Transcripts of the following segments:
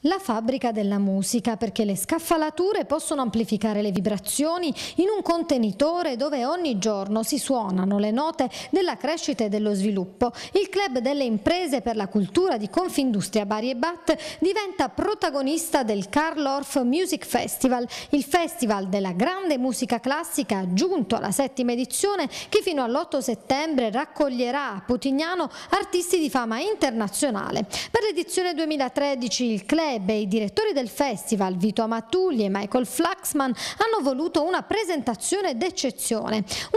La fabbrica della musica perché le scaffalature possono amplificare le vibrazioni in un contenitore dove ogni giorno si suonano le note della crescita e dello sviluppo. Il club delle imprese per la cultura di Confindustria Bari e Bat diventa protagonista del Carl Orff Music Festival, il festival della grande musica classica giunto alla settima edizione che fino all'8 settembre raccoglierà a Putignano artisti di fama internazionale. Per l'edizione 2013 il club Club i direttori del festival Vito Amatulli e Michael Flaxman hanno voluto una presentazione d'eccezione.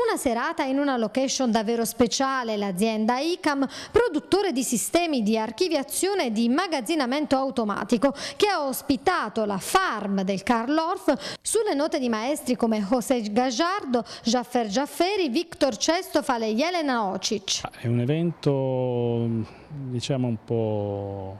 Una serata in una location davvero speciale, l'azienda ICAM, produttore di sistemi di archiviazione e di immagazzinamento automatico, che ha ospitato la farm del Carl Orff sulle note di maestri come José Gajardo, Jaffer Jafferi, Victor Cestofale e Jelena Ocic. Ah, è un evento diciamo un po'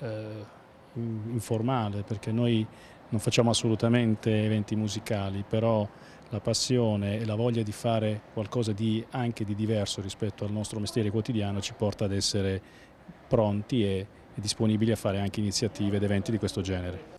eh, informale perché noi non facciamo assolutamente eventi musicali, però la passione e la voglia di fare qualcosa di, anche di diverso rispetto al nostro mestiere quotidiano ci porta ad essere pronti e, e disponibili a fare anche iniziative ed eventi di questo genere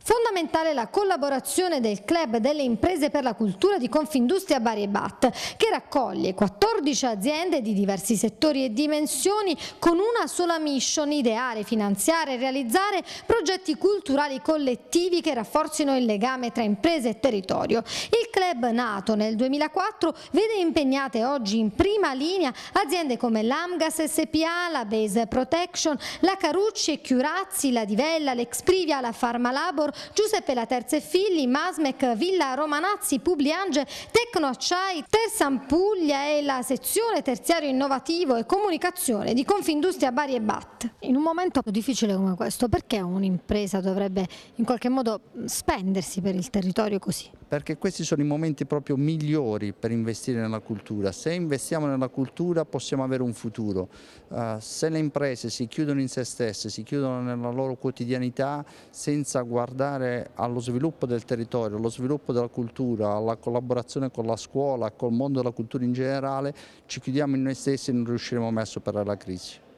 fondamentale la collaborazione del Club delle Imprese per la Cultura di Confindustria Bari e Bat, che raccoglie 14 aziende di diversi settori e dimensioni con una sola mission, ideare, finanziare e realizzare progetti culturali collettivi che rafforzino il legame tra imprese e territorio. Il club, nato nel 2004, vede impegnate oggi in prima linea aziende come l'Amgas SPA, la Base Protection, la Carucci e Chiurazzi, la Divella, l'Exprivia, la Pharma Labor, Giuseppe Giuseppe La Terza e Figli, Masmec, Villa Romanazzi, Publiange, Tecnoacciai, Acciai, Puglia e la sezione terziario innovativo e comunicazione di Confindustria Bari e Bat. In un momento difficile come questo, perché un'impresa dovrebbe in qualche modo spendersi per il territorio così? perché questi sono i momenti proprio migliori per investire nella cultura. Se investiamo nella cultura possiamo avere un futuro. Uh, se le imprese si chiudono in se stesse, si chiudono nella loro quotidianità senza guardare allo sviluppo del territorio, allo sviluppo della cultura, alla collaborazione con la scuola, col mondo della cultura in generale, ci chiudiamo in noi stessi e non riusciremo mai a superare la crisi.